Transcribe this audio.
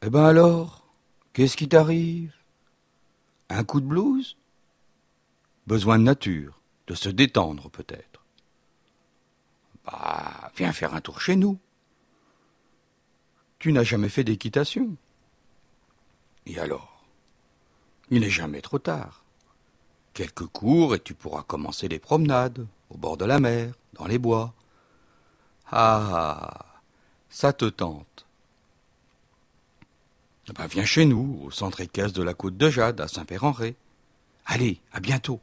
Eh ben alors, qu'est-ce qui t'arrive Un coup de blouse Besoin de nature, de se détendre peut-être. Bah, viens faire un tour chez nous. Tu n'as jamais fait d'équitation. Et alors Il n'est jamais trop tard. Quelques cours et tu pourras commencer les promenades, au bord de la mer, dans les bois. Ah, ah ça te tente. Bah, viens chez nous, au centre équestre de la Côte de Jade, à Saint-Père-en-Ré. Allez, à bientôt.